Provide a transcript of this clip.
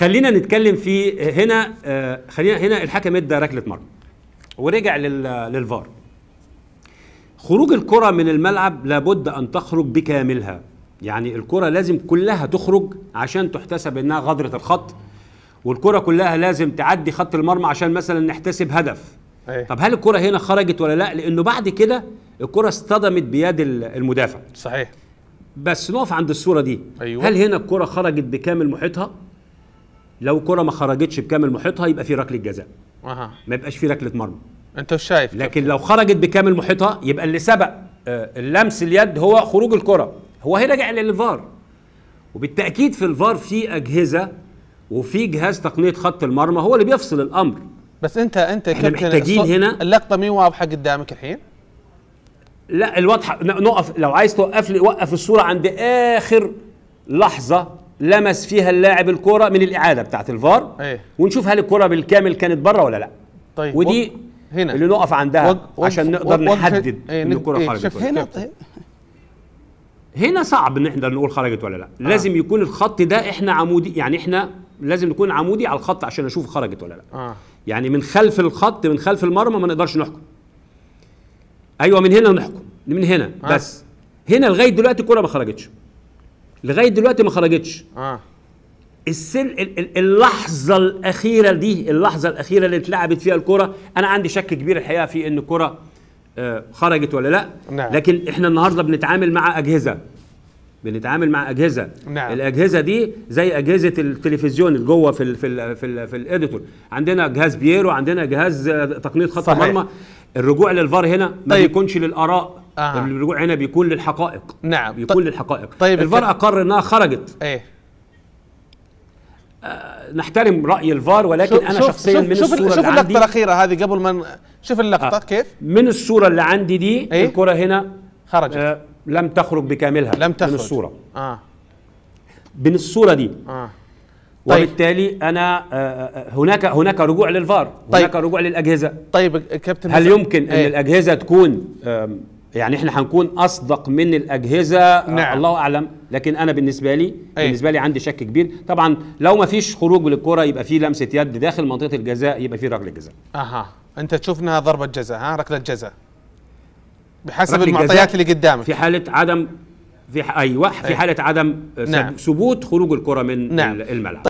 خلينا نتكلم في هنا آه، خلينا هنا الحكم ادى ركله مرمى ورجع للفار خروج الكرة من الملعب لابد أن تخرج بكاملها يعني الكرة لازم كلها تخرج عشان تحتسب إنها غدرة الخط والكرة كلها لازم تعدي خط المرمى عشان مثلا نحتسب هدف أيه. طب هل الكرة هنا خرجت ولا لا لأنه بعد كده الكرة اصطدمت بيد المدافع صحيح بس نقف عند الصورة دي أيوة. هل هنا الكرة خرجت بكامل محيطها لو كره ما خرجتش بكامل محيطها يبقى في ركله جزاء اها ما يبقاش في ركله مرمى انت شايف لكن لو خرجت بكامل محيطها يبقى اللي سبق آه، اللمس اليد هو خروج الكره هو هنا راجع للفار وبالتاكيد في الفار في اجهزه وفي جهاز تقنيه خط المرمى هو اللي بيفصل الامر بس انت انت كابتن محتاجين هنا اللقطه مين واضحه قدامك الحين لا الواضحه نقف لو عايز توقف لي وقف الصوره عند اخر لحظه لمس فيها اللاعب الكرة من الإعادة بتاعة الفار أيه. ونشوف هل الكرة بالكامل كانت بره ولا لا طيب ودي هنا اللي نقف عندها وج... عشان نقدر وج... نحدد ايه ان الكرة ايه خرجت هنا طيب. هنا صعب ان احنا نقول خرجت ولا لا آه. لازم يكون الخط ده احنا عمودي يعني احنا لازم نكون عمودي على الخط عشان اشوف خرجت ولا لا آه. يعني من خلف الخط من خلف المرمى ما نقدرش نحكم ايوه من هنا نحكم من هنا آه. بس هنا لغايه دلوقتي الكرة ما خرجتش لغايه دلوقتي ما خرجتش اه السل اللحظه الاخيره دي اللحظه الاخيره اللي اتلعبت فيها الكره انا عندي شك كبير الحقيقه في ان الكره آه، خرجت ولا لا نعم. لكن احنا النهارده بنتعامل مع اجهزه بنتعامل مع اجهزه نعم. الاجهزه دي زي اجهزه التلفزيون اللي جوه في الـ في الـ في, الـ في الاديتور عندنا جهاز بيير وعندنا جهاز تقنيه خط المرمى الرجوع للفار هنا ما طيب. بيكونش للاراء آه. الرجوع هنا بيكون للحقائق نعم بيكون ط... طيب. للحقائق طيب الفار الكلام. اقر انها خرجت ايه آه نحترم راي الفار ولكن شوف انا شوف شخصيا شوف من شوف الصوره شوف اللي عندي اللقطه الاخيره هذه قبل ما من... شوف اللقطه آه. كيف من الصوره اللي عندي دي إيه؟ الكره هنا خرجت آه لم تخرج بكاملها لم تخرج من الصوره اه من الصوره دي اه طيب. وبالتالي انا آه، آه، آه، هناك هناك رجوع للفار طيب. هناك رجوع للاجهزه طيب كابتن هل يمكن ايه؟ ان الاجهزه تكون يعني احنا هنكون اصدق من الاجهزه آه، نعم. الله اعلم لكن انا بالنسبه لي أي. بالنسبه لي عندي شك كبير طبعا لو ما فيش خروج للكره يبقى في لمسه يد داخل منطقه الجزاء يبقى في ركله جزاء اها انت تشوف انها ضربه جزاء ها ركله جزاء بحسب المعطيات اللي قدامك في حاله عدم في ح... ايوه في حاله عدم نعم. ثبوت خروج الكره من نعم. الملعب